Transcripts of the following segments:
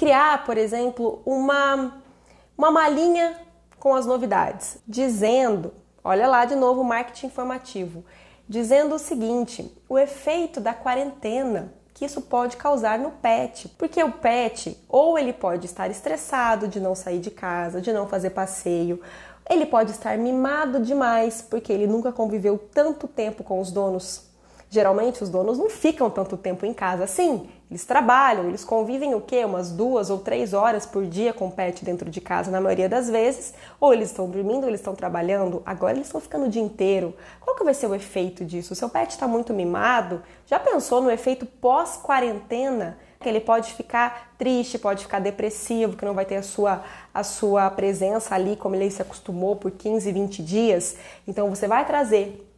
criar, por exemplo, uma, uma malinha com as novidades, dizendo, olha lá de novo o marketing informativo, dizendo o seguinte: o efeito da quarentena que isso pode causar no pet, porque o pet ou ele pode estar estressado de não sair de casa, de não fazer passeio, ele pode estar mimado demais porque ele nunca conviveu tanto tempo com os donos Geralmente os donos não ficam tanto tempo em casa assim. Eles trabalham, eles convivem o quê? Umas duas ou três horas por dia com o pet dentro de casa, na maioria das vezes. Ou eles estão dormindo, ou eles estão trabalhando, agora eles estão ficando o dia inteiro. Qual que vai ser o efeito disso? O seu pet está muito mimado? Já pensou no efeito pós-quarentena? que ele pode ficar triste, pode ficar depressivo, que não vai ter a sua, a sua presença ali como ele se acostumou por 15, 20 dias. Então você vai trazer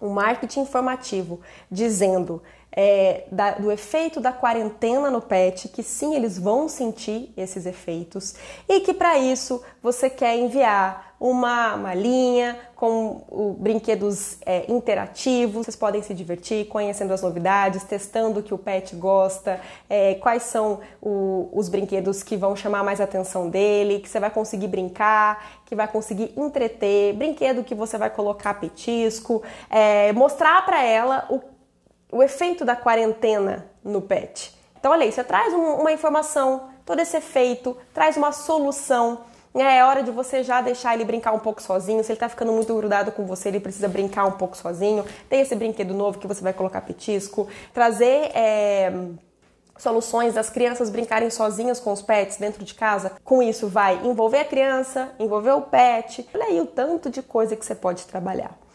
um marketing informativo dizendo é, da, do efeito da quarentena no pet, que sim, eles vão sentir esses efeitos, e que para isso você quer enviar uma, malinha com o, brinquedos é, interativos, vocês podem se divertir conhecendo as novidades, testando o que o pet gosta, é, quais são o, os brinquedos que vão chamar mais atenção dele, que você vai conseguir brincar, que vai conseguir entreter, brinquedo que você vai colocar petisco, é, mostrar para ela o o efeito da quarentena no pet. Então, olha aí, você traz um, uma informação, todo esse efeito, traz uma solução. Né? É hora de você já deixar ele brincar um pouco sozinho. Se ele tá ficando muito grudado com você, ele precisa brincar um pouco sozinho. Tem esse brinquedo novo que você vai colocar petisco. Trazer. É soluções das crianças brincarem sozinhas com os pets dentro de casa. Com isso, vai envolver a criança, envolver o pet. Olha aí o tanto de coisa que você pode trabalhar.